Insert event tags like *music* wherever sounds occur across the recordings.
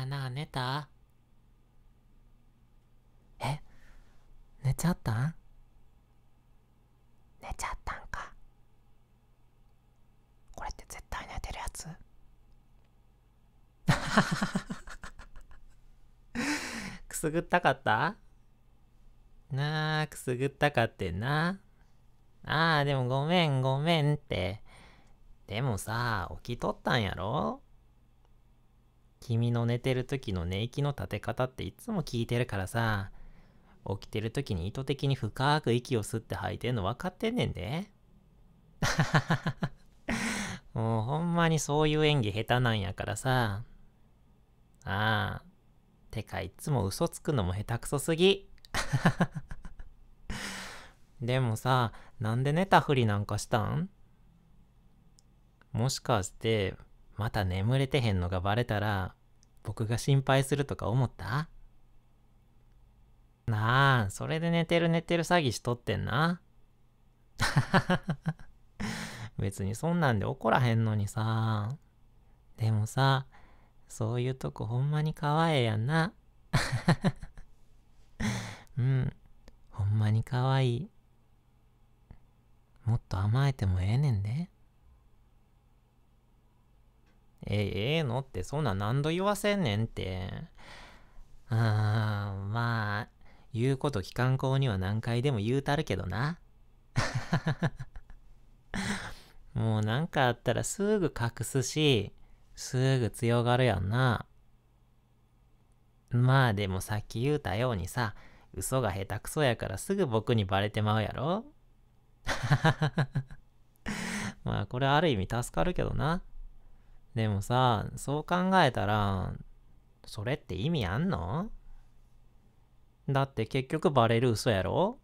あなあ寝たえ寝ちゃったん寝ちゃったんかこれって絶対寝てるやつ *laughs* くすぐったかったなあくすぐったかってなああでもごめんごめんってでもさ起きとったんやろ君の寝てる時の寝息の立て方っていつも聞いてるからさ、起きてる時に意図的に深く息を吸って吐いてんの分かってんねんで。*laughs* もうほんまにそういう演技下手なんやからさ。ああ。てかいつも嘘つくのも下手くそすぎ。*laughs* でもさ、なんで寝たふりなんかしたんもしかしてまた眠れてへんのがバレたら、僕が心配するとか思ったなあ、それで寝てる寝てる詐欺しとってんな。*laughs* 別にそんなんで怒らへんのにさ。でもさ、そういうとこほんまに可愛いやんな。*laughs* うん、ほんまに可愛い。もっと甘えてもええねんで。えー、ええー、のってそんな何度言わせんねんって。うーん、まあ、言うこと聞かん子には何回でも言うたるけどな。*laughs* もう何かあったらすぐ隠すし、すぐ強がるやんな。まあでもさっき言うたようにさ、嘘が下手くそやからすぐ僕にバレてまうやろ *laughs* まあこれある意味助かるけどな。でもさ、そう考えたら、それって意味あんのだって結局バレる嘘やろ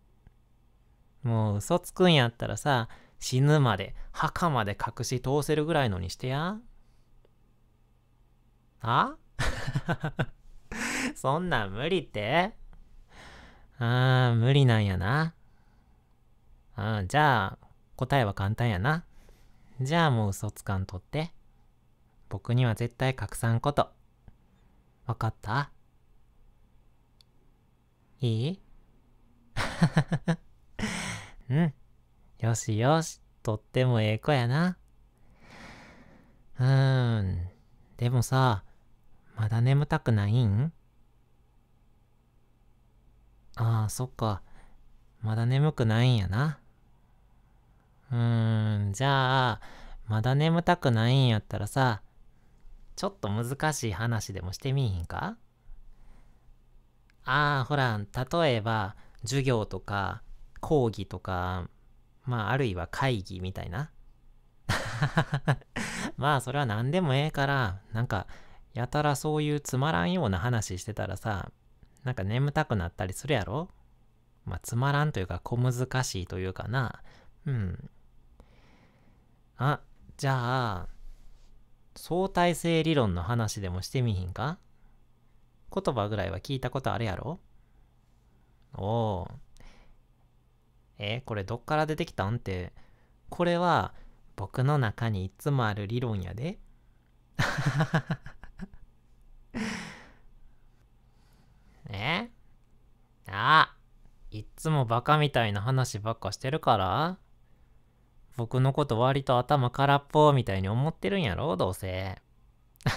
もう嘘つくんやったらさ、死ぬまで墓まで隠し通せるぐらいのにしてや。あ *laughs* そんなん無理ってああ、無理なんやな。あじゃあ、答えは簡単やな。じゃあもう嘘つかんとって。僕には絶対隠さんこと。わかったいい *laughs* うん。よしよし。とってもええ子やな。うーん。でもさ、まだ眠たくないんああ、そっか。まだ眠くないんやな。うーん、じゃあ、まだ眠たくないんやったらさ、ちょっと難しい話でもしてみいひんかああ、ほら、例えば、授業とか、講義とか、まあ、あるいは会議みたいな。*laughs* まあ、それは何でもええから、なんか、やたらそういうつまらんような話してたらさ、なんか眠たくなったりするやろまあ、つまらんというか、小難しいというかな。うん。あ、じゃあ、相対性理論の話でもしてみひんか言葉ぐらいは聞いたことあるやろおお。え、これどっから出てきたんって、これは僕の中にいつもある理論やで。*laughs* えあいつもバカみたいな話ばっかしてるから僕のこと割と頭空っぽみたいに思ってるんやろどうせ。*laughs*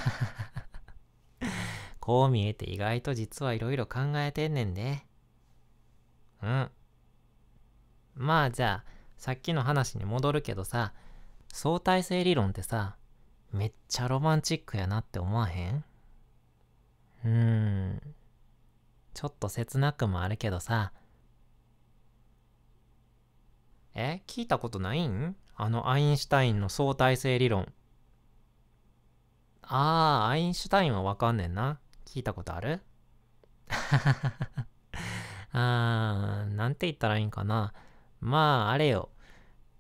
こう見えて意外と実はいろいろ考えてんねんで。うん。まあじゃあ、さっきの話に戻るけどさ、相対性理論ってさ、めっちゃロマンチックやなって思わへんうーん。ちょっと切なくもあるけどさ、え聞いたことないんあのアインシュタインの相対性理論。ああ、アインシュタインはわかんねんな。聞いたことある *laughs* あー、なんて言ったらいいんかな。まあ、あれよ。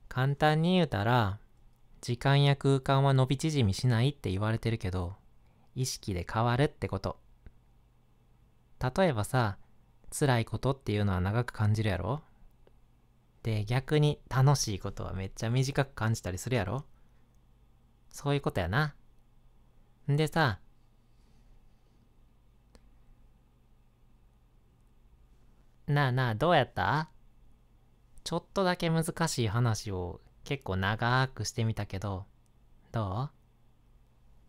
簡単に言うたら、時間や空間は伸び縮みしないって言われてるけど、意識で変わるってこと。例えばさ、辛いことっていうのは長く感じるやろで逆に楽しいことはめっちゃ短く感じたりするやろそういうことやな。んでさ、なあなあどうやったちょっとだけ難しい話を結構長くしてみたけど、ど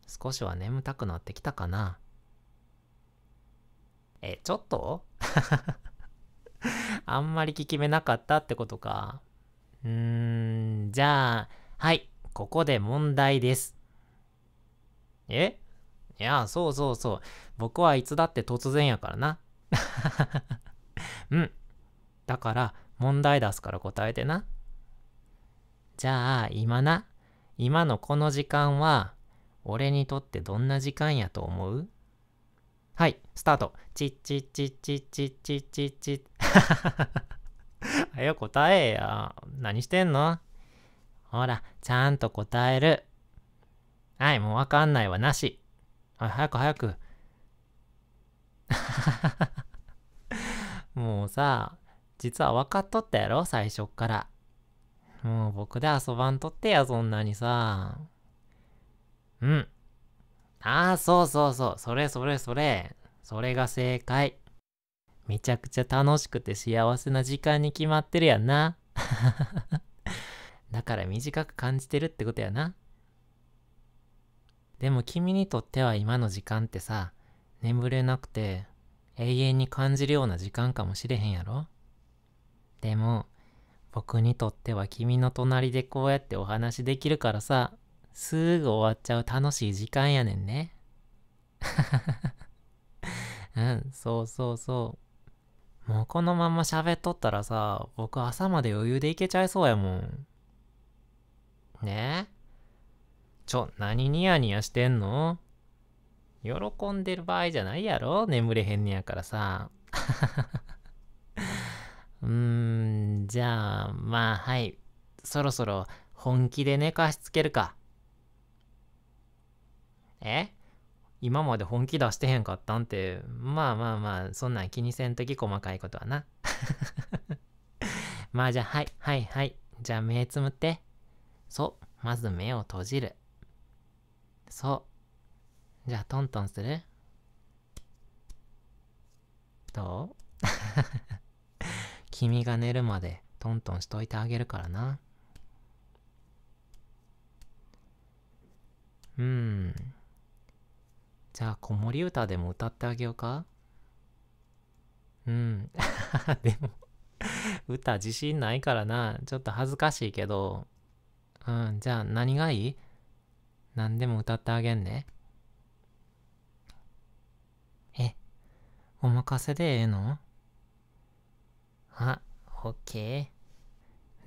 う少しは眠たくなってきたかなえ、ちょっとあんまり効き目なかったってことか。うーん、じゃあ、はい、ここで問題です。えいや、そうそうそう。僕はいつだって突然やからな。*laughs* うん。だから、問題出すから答えてな。じゃあ、今な。今のこの時間は、俺にとってどんな時間やと思うはい、スタート。チッチッチッチッチッチッチッチッ。は *laughs* よ答えや。何してんのほら、ちゃんと答える。はい、もうわかんないわ、なし。はい、早く早く。*laughs* もうさ、実は分かっとったやろ最初っから。もう僕で遊ばんとってや、そんなにさ。うん。ああ、そうそうそう。それそれそれ。それが正解。めちゃくちゃ楽しくて幸せな時間に決まってるやんな。*laughs* だから短く感じてるってことやな。でも君にとっては今の時間ってさ、眠れなくて永遠に感じるような時間かもしれへんやろでも、僕にとっては君の隣でこうやってお話できるからさ、すぐ終わっちゃう楽しい時間やねんね。*laughs* うん、そうそうそう。もうこのまま喋っとったらさ、僕朝まで余裕でいけちゃいそうやもん。ねえちょ、何ニヤニヤしてんの喜んでる場合じゃないやろ眠れへんねやからさ。*laughs* うーん、じゃあ、まあはい。そろそろ本気で寝かしつけるか。え今まで本気出してへんかったんて、まあまあまあ、そんなん気にせんとき細かいことはな。*laughs* まあじゃあ、はい、はい、はい。じゃあ目つむって。そう。まず目を閉じる。そう。じゃあトントンするどう *laughs* 君が寝るまでトントンしといてあげるからな。うん。じゃあ、子守歌でも歌ってあげようかうん。*laughs* でも歌自信ないからな。ちょっと恥ずかしいけど。うん、じゃあ何がいい何でも歌ってあげんね。え、お任せでええのあ、オッケ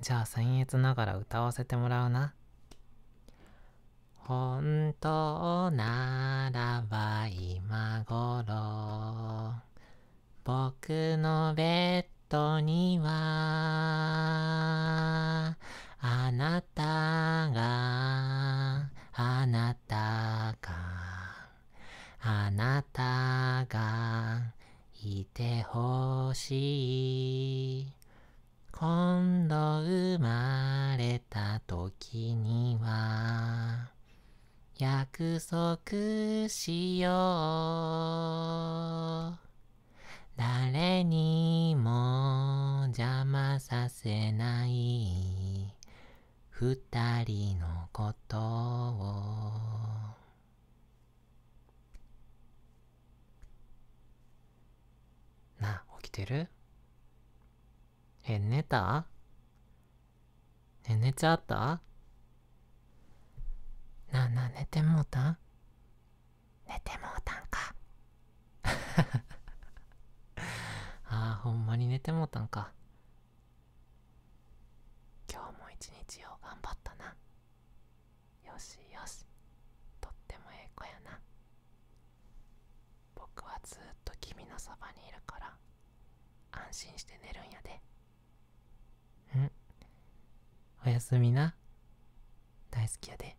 ー。じゃあ僭越ながら歌わせてもらうな。本当ならば今頃僕のベッドにはあなたがあなたがあなたがいてほしい今度生まれた時には約束しよう誰にも邪魔させない二人のことをな起きてるえ寝たえ寝ちゃったなな寝てもうたん寝てもうたんか *laughs* ああほんまに寝てもうたんか今日も一日よう頑張ったなよしよしとってもええ子やな僕はずっと君のそばにいるから安心して寝るんやでうんおやすみな大好きやで